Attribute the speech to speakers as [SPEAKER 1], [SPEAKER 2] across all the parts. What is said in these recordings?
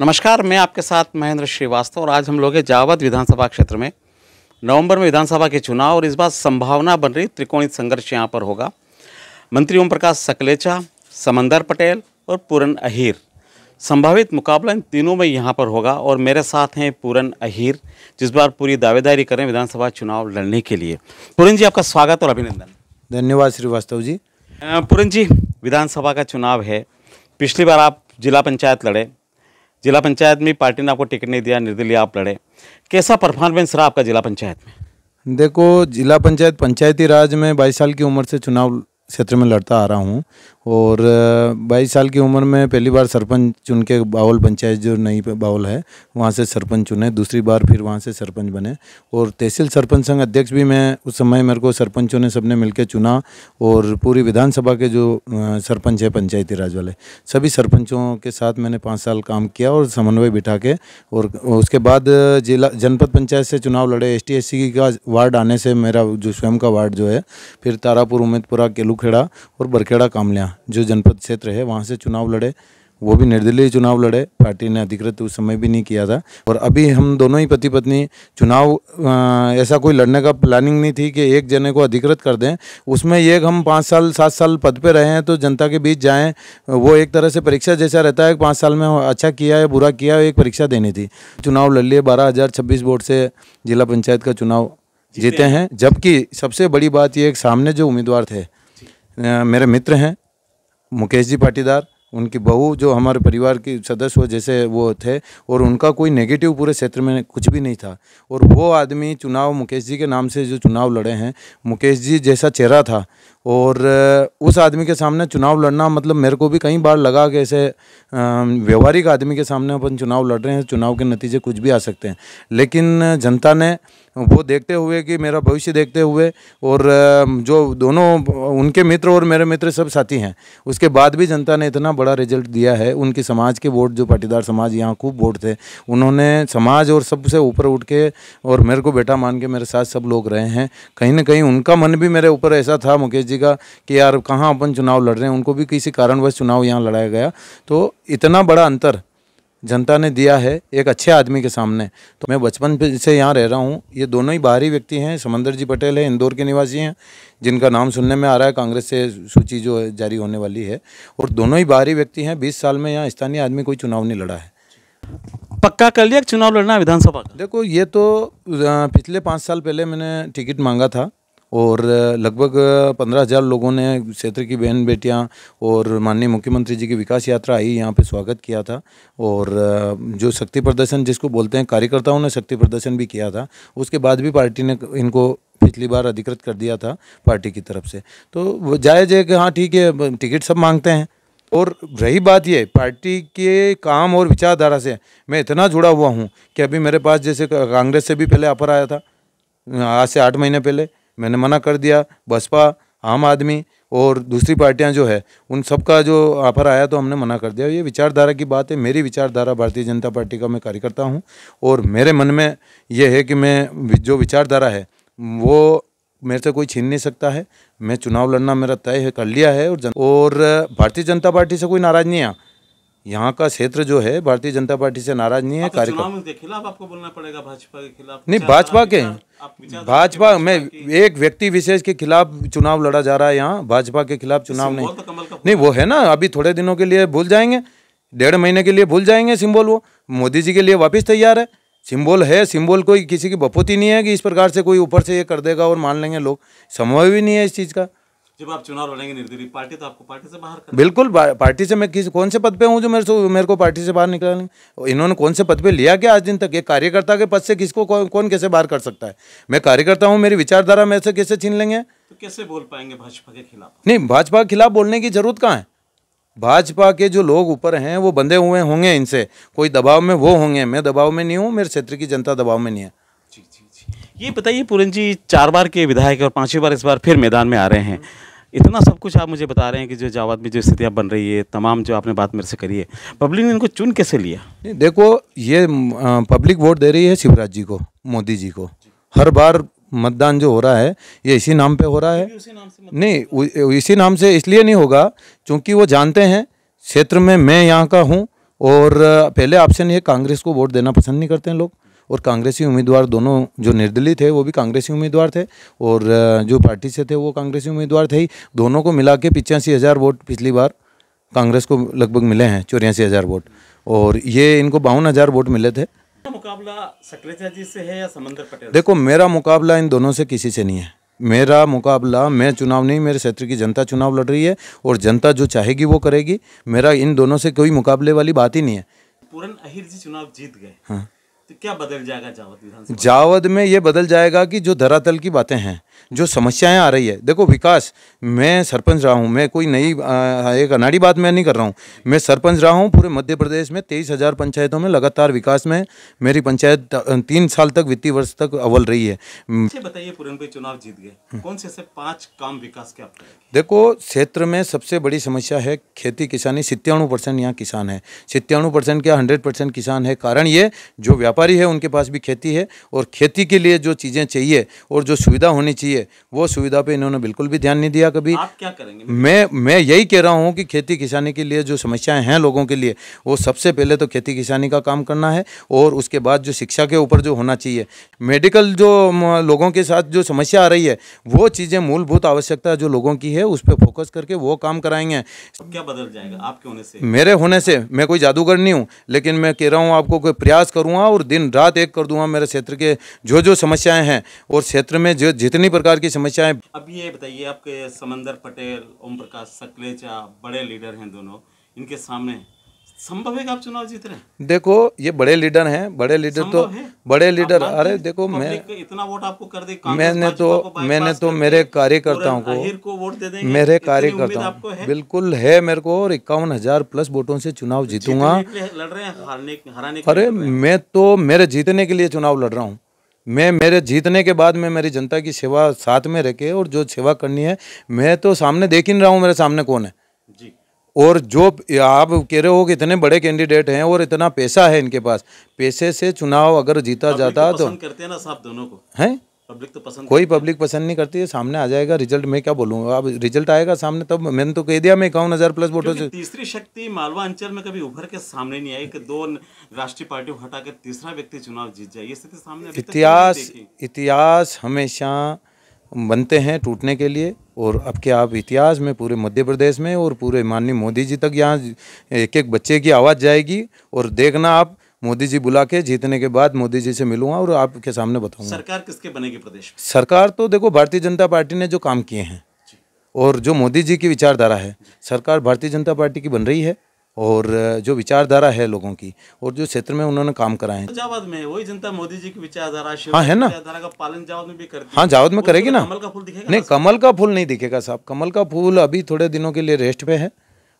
[SPEAKER 1] नमस्कार मैं आपके साथ महेंद्र श्रीवास्तव और आज हम लोग हैं जावद विधानसभा क्षेत्र में नवंबर में विधानसभा के चुनाव और इस बार संभावना बन रही त्रिकोणित संघर्ष यहाँ पर होगा मंत्री ओम प्रकाश सकलेचा समंदर पटेल और पूरन अहीर संभावित मुकाबला इन तीनों में यहाँ पर होगा और मेरे साथ हैं पूरन अहीर जिस बार पूरी दावेदारी करें विधानसभा चुनाव लड़ने के लिए पूरन जी आपका स्वागत और अभिनंदन धन्यवाद श्रीवास्तव जी पूरन जी विधानसभा का चुनाव है पिछली बार आप जिला पंचायत लड़े जिला पंचायत में पार्टी ने आपको टिकट नहीं दिया निर्दलीय आप लड़े कैसा परफॉर्मेंस रहा आपका जिला पंचायत
[SPEAKER 2] में देखो जिला पंचायत पंचायती राज में बाईस साल की उम्र से चुनाव क्षेत्र में लड़ता आ रहा हूँ और 22 साल की उम्र में पहली बार सरपंच चुन के बावल पंचायत जो नई बावल है वहाँ से सरपंच चुने दूसरी बार फिर वहाँ से सरपंच बने और तहसील सरपंच संघ अध्यक्ष भी मैं उस समय मेरे को सरपंचों ने सबने मिलकर चुना और पूरी विधानसभा के जो सरपंच है पंचायती राज वाले सभी सरपंचों के साथ मैंने पाँच साल काम किया और समन्वय बिठा के और उसके बाद जिला जनपद पंचायत से चुनाव लड़े एस टी का वार्ड आने से मेरा जो स्वयं का वार्ड जो है फिर तारापुर उमेदपुरा केलू खेड़ा और बरखेड़ा कामलिया जो जनपद क्षेत्र है वहाँ से चुनाव लड़े वो भी निर्दलीय चुनाव लड़े पार्टी ने अधिकृत उस समय भी नहीं किया था और अभी हम दोनों ही पति पत्नी चुनाव ऐसा कोई लड़ने का प्लानिंग नहीं थी कि एक जने को अधिकृत कर दें उसमें एक हम पाँच साल सात साल पद पे रहे हैं तो जनता के बीच जाएं वो एक तरह से परीक्षा जैसा रहता है पाँच साल में अच्छा किया या बुरा किया एक परीक्षा देनी थी चुनाव लड़ लिए बारह वोट से जिला पंचायत का चुनाव जीते हैं जबकि सबसे बड़ी बात ये सामने जो उम्मीदवार थे मेरे मित्र हैं मुकेश जी पाटीदार उनकी बहू जो हमारे परिवार की सदस्य हो जैसे वो थे और उनका कोई नेगेटिव पूरे क्षेत्र में कुछ भी नहीं था और वो आदमी चुनाव मुकेश जी के नाम से जो चुनाव लड़े हैं मुकेश जी जैसा चेहरा था और उस आदमी के सामने चुनाव लड़ना मतलब मेरे को भी कई बार लगा कि ऐसे व्यवहारिक आदमी के सामने अपन चुनाव लड़ रहे हैं चुनाव के नतीजे कुछ भी आ सकते हैं लेकिन जनता ने वो देखते हुए कि मेरा भविष्य देखते हुए और जो दोनों उनके मित्र और मेरे मित्र सब साथी हैं उसके बाद भी जनता ने इतना बड़ा रिजल्ट दिया है उनकी समाज के वोट जो पाटीदार समाज यहाँ खूब वोट थे उन्होंने समाज और सबसे ऊपर उठ के और मेरे को बेटा मान के मेरे साथ सब लोग रहे हैं कहीं ना कहीं उनका मन भी मेरे ऊपर ऐसा था मुकेश जी का कि यार कहाँ अपन चुनाव लड़ रहे हैं उनको भी किसी कारणवश चुनाव यहाँ लड़ाया गया तो इतना बड़ा अंतर जनता ने दिया है एक अच्छे आदमी के सामने तो मैं बचपन से यहाँ रह रहा हूँ ये दोनों ही बाहरी व्यक्ति हैं समंदर जी पटेल हैं इंदौर के निवासी हैं जिनका नाम सुनने में आ रहा है कांग्रेस से सूची जो है जारी होने वाली है और दोनों ही बाहरी व्यक्ति हैं बीस साल में यहाँ स्थानीय आदमी कोई चुनाव नहीं लड़ा है पक्का कर लिया चुनाव लड़ना विधानसभा देखो ये तो पिछले पाँच साल पहले मैंने टिकट मांगा था और लगभग पंद्रह हज़ार लोगों ने क्षेत्र की बहन बेटियाँ और माननीय मुख्यमंत्री जी की विकास यात्रा आई यहाँ पे स्वागत किया था और जो शक्ति प्रदर्शन जिसको बोलते हैं कार्यकर्ताओं ने शक्ति प्रदर्शन भी किया था उसके बाद भी पार्टी ने इनको पिछली बार अधिकृत कर दिया था पार्टी की तरफ से तो जायज़ है कि हाँ ठीक है टिकट सब मांगते हैं और रही बात ये पार्टी के काम और विचारधारा से मैं इतना जुड़ा हुआ हूँ कि अभी मेरे पास जैसे कांग्रेस से भी पहले ऑफर आया था आज से आठ महीने पहले मैंने मना कर दिया बसपा आम आदमी और दूसरी पार्टियां जो है उन सब का जो ऑफर आया तो हमने मना कर दिया ये विचारधारा की बात है मेरी विचारधारा भारतीय जनता पार्टी का मैं कार्यकर्ता हूँ और मेरे मन में ये है कि मैं जो विचारधारा है वो मेरे से कोई छीन नहीं सकता है मैं चुनाव लड़ना मेरा तय है कर लिया है और जन... और भारतीय जनता पार्टी से कोई नाराज़ नहीं आया यहाँ का क्षेत्र जो है भारतीय जनता पार्टी से नाराज नहीं है तो कार्यक्रम
[SPEAKER 1] के खिलाफ आपको बोलना पड़ेगा भाजपा के
[SPEAKER 2] खिलाफ नहीं भाजपा के भाजपा में एक व्यक्ति विशेष के खिलाफ चुनाव लड़ा जा रहा है यहाँ भाजपा के खिलाफ चुनाव नहीं तो नहीं वो है ना अभी थोड़े दिनों के लिए भूल जाएंगे डेढ़ महीने के लिए भूल जाएंगे सिम्बोल वो मोदी जी के लिए वापिस तैयार है सिंबल है सिंबल कोई किसी की बपोती नहीं है कि इस प्रकार से कोई ऊपर से ये कर देगा और मान लेंगे लोग संभव भी नहीं है इस चीज़ का
[SPEAKER 1] जब आप चुनाव लड़ेंगे निर्दलीय पार्टी तो आपको पार्टी से बाहर
[SPEAKER 2] कर बिल्कुल पार्टी से मैं किस कौन से पद पे हूँ जो मेरे मेरे को पार्टी से बाहर निकालेंगे इन्होंने कौन से पद पे लिया क्या आज दिन तक एक कार्यकर्ता के पद से किसको कौन, कौन कैसे बाहर कर सकता है मैं कार्यकर्ता हूँ मेरी विचारधारा मेरे से कैसे छीन लेंगे तो
[SPEAKER 1] कैसे बोल पाएंगे भाजपा के खिलाफ
[SPEAKER 2] नहीं भाजपा के खिलाफ बोलने की जरूरत कहाँ है भाजपा के जो लोग ऊपर हैं वो बंधे हुए होंगे इनसे कोई दबाव में वो होंगे मैं दबाव में नहीं हूँ मेरे क्षेत्र की जनता दबाव में नहीं है जी जी जी ये
[SPEAKER 1] बताइए पूरन जी चार बार के विधायक और पांचवी बार इस बार फिर मैदान में आ रहे हैं इतना सब कुछ आप मुझे बता रहे हैं कि जो जावाद में जो स्थितियाँ बन रही है तमाम जो आपने बात मेरे से करी है पब्लिक ने इनको चुन कैसे
[SPEAKER 2] लिया देखो ये पब्लिक वोट दे रही है शिवराज जी को मोदी जी को हर बार मतदान जो हो रहा है ये इसी नाम पे हो रहा है नहीं इसी नाम से इसलिए नहीं होगा क्योंकि वो जानते हैं क्षेत्र में मैं यहाँ का हूँ और पहले ऑप्शन ये कांग्रेस को वोट देना पसंद नहीं करते हैं लोग और कांग्रेसी उम्मीदवार दोनों जो निर्दलीय थे वो भी कांग्रेसी उम्मीदवार थे और जो पार्टी से थे वो कांग्रेसी उम्मीदवार थे ही दोनों को मिला के पिचासी हज़ार वोट पिछली बार कांग्रेस को लगभग मिले हैं चौरासी हज़ार वोट और ये इनको बावन हज़ार वोट मिले थे
[SPEAKER 1] मुकाबला जी से है या समंदर पटेल
[SPEAKER 2] देखो मेरा मुकाबला इन दोनों से किसी से नहीं है मेरा मुकाबला मैं चुनाव नहीं मेरे क्षेत्र की जनता चुनाव लड़ रही है और जनता जो चाहेगी वो करेगी मेरा इन दोनों से कोई मुकाबले वाली बात ही नहीं है
[SPEAKER 1] पूरन अहिर जी चुनाव जीत गए हाँ तो क्या बदल जाएगा जावद
[SPEAKER 2] विधानसभा जावद में ये बदल जाएगा कि जो धरातल की बातें हैं जो समस्याएं आ रही है देखो विकास मैं सरपंच रहा हूं मैं कोई नई एक अनाड़ी बात मैं नहीं कर रहा हूं मैं सरपंच रहा हूं पूरे मध्य प्रदेश में तेईस हज़ार पंचायतों में लगातार विकास में मेरी पंचायत तीन साल तक वित्तीय वर्ष तक अव्वल रही है अच्छा,
[SPEAKER 1] बताइए भाई चुनाव जीत गए हम्म। कौन से पाँच काम विकास के
[SPEAKER 2] देखो क्षेत्र में सबसे बड़ी समस्या है खेती किसानी सितयाणु परसेंट यहाँ किसान है सितयाणु परसेंट क्या हंड्रेड परसेंट किसान है कारण ये जो व्यापारी है उनके पास भी खेती है और खेती के लिए जो चीज़ें चाहिए और जो सुविधा होनी चाहिए ऐसी है वो सुविधा पे इन्होंने बिल्कुल भी ध्यान नहीं दिया कभी आप क्या करेंगे मैं मैं यही कह रहा हूँ कि खेती किसानी के लिए जो समस्याएं हैं लोगों के लिए वो सबसे पहले तो खेती किसानी का काम करना है और उसके बाद जो शिक्षा के ऊपर जो होना चाहिए मेडिकल जो लोगों के साथ जो समस्या आ रही है वो चीज़ें मूलभूत आवश्यकता जो लोगों की है उस पर फोकस करके वो काम कराएंगे
[SPEAKER 1] क्या बदल जाएगा आपके होने से मेरे
[SPEAKER 2] होने से मैं कोई जादूगर नहीं हूँ लेकिन मैं कह रहा हूँ आपको कोई प्रयास करूँगा और दिन रात एक कर दूंगा मेरे क्षेत्र के जो जो समस्याएँ हैं और क्षेत्र में जो जितनी प्रकार की समस्याएं
[SPEAKER 1] अब ये बताइए आपके समंदर पटेल ओम प्रकाश सकलेचा बड़े लीडर हैं दोनों इनके सामने संभव है कि आप चुनाव जीत रहे
[SPEAKER 2] हैं देखो ये बड़े लीडर हैं बड़े लीडर तो बड़े लीडर अरे देखो मैं
[SPEAKER 1] इतना वोट आपको कर
[SPEAKER 2] दे तो- मैंने तो मैंने तो मेरे कार्यकर्ताओं को वोट दे देंगे मेरे कार्यकर्ता बिल्कुल है मेरे को और इक्यावन हजार प्लस वोटों से चुनाव तो जीतूंगा
[SPEAKER 1] लड़ रहे हैं
[SPEAKER 2] अरे मैं तो मेरे जीतने के लिए चुनाव लड़ रहा हूँ मैं मेरे जीतने के बाद मैं मेरी जनता की सेवा साथ में रखे और जो सेवा करनी है मैं तो सामने देख ही नहीं रहा हूँ मेरे सामने कौन है जी और जो आप कह रहे हो कि इतने बड़े कैंडिडेट हैं और इतना पैसा है इनके पास पैसे से चुनाव अगर जीता जाता तो
[SPEAKER 1] करते हैं ना साहब दोनों को हैं पब्लिक तो पसंद कोई
[SPEAKER 2] पब्लिक पसंद नहीं करती है सामने आ जाएगा रिजल्ट मैं क्या बोलूंगा अब रिजल्ट आएगा सामने तब तो मैंने तो कह दिया मैं इक्यावन हज़ार प्लस वोटों से
[SPEAKER 1] तीसरी शक्ति मालवा अंचल में कभी उभर के सामने नहीं आई कि दो राष्ट्रीय पार्टी को हटा के तीसरा व्यक्ति चुनाव जीत जाए ये स्थिति सामने इतिहास
[SPEAKER 2] इतिहास हमेशा बनते हैं टूटने के लिए और अब के आप इतिहास में पूरे मध्य प्रदेश में और पूरे माननीय मोदी जी तक यहाँ एक एक बच्चे की आवाज़ जाएगी और देखना आप मोदी जी बुला के जीतने के बाद मोदी जी से मिलूंगा और आपके सामने बताऊंगा
[SPEAKER 1] सरकार किसके बनेगी
[SPEAKER 2] प्रदेश सरकार तो देखो भारतीय जनता पार्टी ने जो काम किए हैं और जो मोदी जी की विचारधारा है सरकार भारतीय जनता पार्टी की बन रही है और जो विचारधारा है लोगों की और जो क्षेत्र में उन्होंने काम कराए हैं जावद में वही जनता मोदी
[SPEAKER 1] जी की विचारधारा हाँ है ना
[SPEAKER 2] का पालन जावद में भी करती हाँ जावद में करेगी तो ना कमल का फूल दिखेगा नहीं कमल का फूल नहीं दिखेगा साहब कमल का फूल अभी थोड़े दिनों के लिए रेस्ट पे है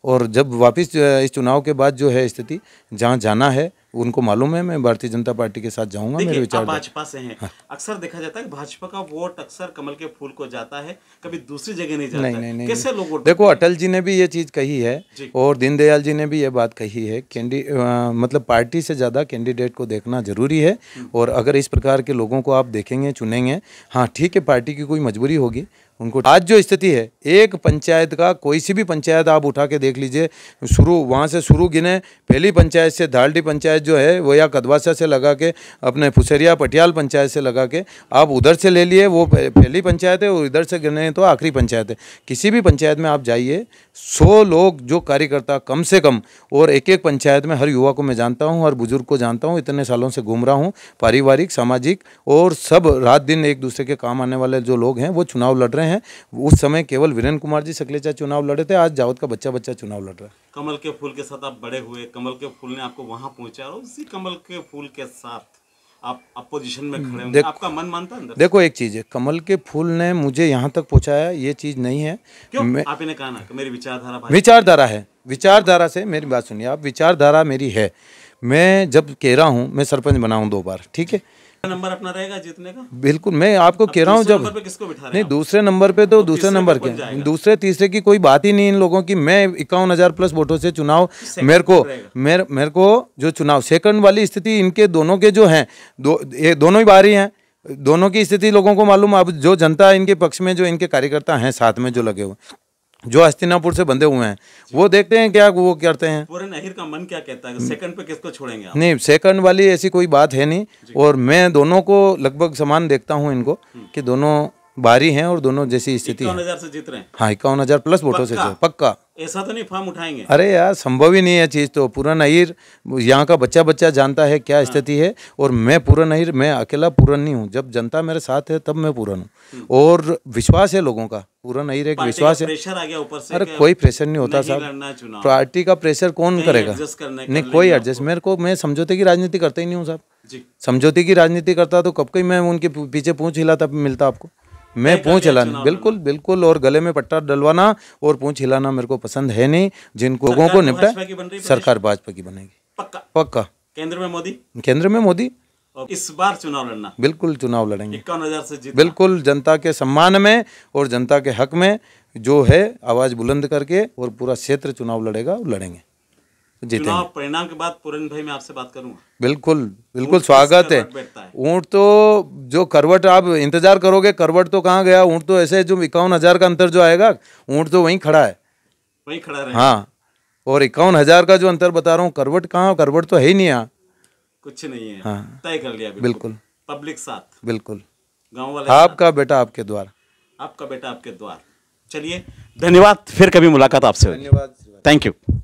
[SPEAKER 2] और जब वापस इस चुनाव के बाद जो है स्थिति जहाँ जाना है उनको मालूम है मैं भारतीय जनता पार्टी के साथ जाऊंगा मेरे विचार भाजपा से हैं हाँ।
[SPEAKER 1] अक्सर देखा जाता है कि भाजपा का वोट अक्सर कमल के फूल को जाता है कभी दूसरी जगह नहीं जाता नहीं, नहीं, नहीं, कैसे लोग वोट देखो
[SPEAKER 2] अटल जी ने भी ये चीज कही है और दीनदयाल जी ने भी ये बात कही है कैंडी मतलब पार्टी से ज्यादा कैंडिडेट को देखना जरूरी है हम्म। और अगर इस प्रकार के लोगों को आप देखेंगे चुनेंगे हाँ ठीक है पार्टी की कोई मजबूरी होगी उनको आज जो स्थिति है एक पंचायत का कोई सी भी पंचायत आप उठा के देख लीजिए शुरू वहाँ से शुरू गिने पहली पंचायत से धारडी पंचायत जो है वो या कदवासा से लगा के अपने फुसेरिया पटियाल पंचायत से लगा के आप उधर से ले लिए वो पहली पंचायत है और इधर से गिने तो आखिरी पंचायत है किसी भी पंचायत में आप जाइए सौ लोग जो कार्यकर्ता कम से कम और एक एक पंचायत में हर युवा को मैं जानता हूँ हर बुजुर्ग को जानता हूँ इतने सालों से घूम रहा हूँ पारिवारिक सामाजिक और सब रात दिन एक दूसरे के काम आने वाले जो लोग हैं वो चुनाव लड़ रहे हैं है उस समय केवल वीरेंद्र कुमार जी सकलेचा चुनाव लड़े थे आज जावद का बच्चा बच्चा चुनाव लड़ रहा है
[SPEAKER 1] कमल के फूल के साथ आप बड़े हुए कमल के फूल ने आपको वहाँ पहुँचा और उसी कमल के फूल के साथ आप अपोजिशन में खड़े हैं आपका मन मानता है अंदर देखो
[SPEAKER 2] एक चीज़ है कमल के फूल ने मुझे यहाँ तक पहुँचाया ये चीज़ नहीं है क्यों आपने कहा ना कि
[SPEAKER 1] मेरी विचारधारा विचारधारा है
[SPEAKER 2] विचारधारा से मेरी बात सुनिए आप विचारधारा मेरी है मैं जब कह रहा हूँ मैं सरपंच बना हूँ दो बार ठीक है
[SPEAKER 1] नंबर अपना रहेगा जीतने का
[SPEAKER 2] बिल्कुल मैं आपको कह रहा हूँ जब नहीं दूसरे नंबर पे तो दूसरे नंबर के दूसरे तीसरे की कोई बात ही नहीं इन लोगों की मैं इक्यावन हजार प्लस वोटों से चुनाव मेरे को मेरे मेरे को जो चुनाव सेकंड वाली स्थिति इनके दोनों के जो है दोनों ही बाहरी है दोनों की स्थिति लोगों को मालूम अब जो जनता इनके पक्ष में जो इनके कार्यकर्ता हैं साथ में जो लगे हुए जो हस्तिनापुर से बंधे हुए हैं वो देखते हैं क्या वो करते हैं पूरन का
[SPEAKER 1] मन क्या कहता है सेकंड पे किसको छोड़ेंगे
[SPEAKER 2] आप? नहीं सेकंड वाली ऐसी कोई बात है नहीं और मैं दोनों को लगभग समान देखता हूँ इनको हम्म। कि दोनों बारी हैं और दोनों जैसी स्थिति है हाँ इक्यावन हजार प्लस वोटों से पक्का
[SPEAKER 1] ऐसा तो नहीं फॉर्म उठाएंगे अरे
[SPEAKER 2] यार संभव ही नहीं है चीज़ तो पूरा अहिर यहाँ का बच्चा बच्चा जानता है क्या हाँ। स्थिति है और मैं पूरा नहीर मैं अकेला पूरन नहीं हूँ जब जनता मेरे साथ है तब मैं पूरन हूँ हम्म। और विश्वास है लोगों का पूरा नहीर एक विश्वास है प्रेशर आ गया ऊपर से अरे कोई प्रेशर नहीं होता साहब पार्टी का प्रेशर कौन करेगा नहीं कोई एडजस्ट मेरे को मैं समझौते की राजनीति करता ही नहीं हूँ साहब समझौते की राजनीति करता तो कब कहीं मैं उनके पीछे पूछ हिला तब मिलता आपको मैं पूछ हिलाना बिल्कुल बिल्कुल और गले में पट्टा डलवाना और पूछ हिलाना मेरे को पसंद है नहीं जिन लोगों को निपटा सरकार भाजपा की बनेगी पक्का पक्का केंद्र में मोदी केंद्र में मोदी
[SPEAKER 1] इस बार चुनाव लड़ना
[SPEAKER 2] बिल्कुल चुनाव लड़ेंगे हजार से जीतना बिल्कुल जनता के सम्मान में और जनता के हक में जो है आवाज बुलंद करके और पूरा क्षेत्र चुनाव लड़ेगा और लड़ेंगे चुनाव
[SPEAKER 1] परिणाम के बाद पूरन भाई मैं आपसे
[SPEAKER 2] बात करूंगा बिल्कुल बिल्कुल स्वागत है ऊँट तो जो करवट आप इंतजार करोगे करवट तो कहाँ गया ऊँट तो ऐसे जो इक्यावन हजार का अंतर जो आएगा ऊँट तो वहीं खड़ा है
[SPEAKER 1] वहीं खड़ा रहे हाँ
[SPEAKER 2] और इक्यावन हजार का जो अंतर बता रहा हूँ करवट कहाँ करवट तो है ही नहीं यहाँ
[SPEAKER 1] कुछ नहीं है हाँ तय कर लिया बिल्कुल पब्लिक साथ बिल्कुल
[SPEAKER 2] गाँव वाले आपका बेटा आपके द्वार
[SPEAKER 1] आपका बेटा आपके द्वार चलिए
[SPEAKER 2] धन्यवाद फिर कभी मुलाकात आपसे धन्यवाद थैंक यू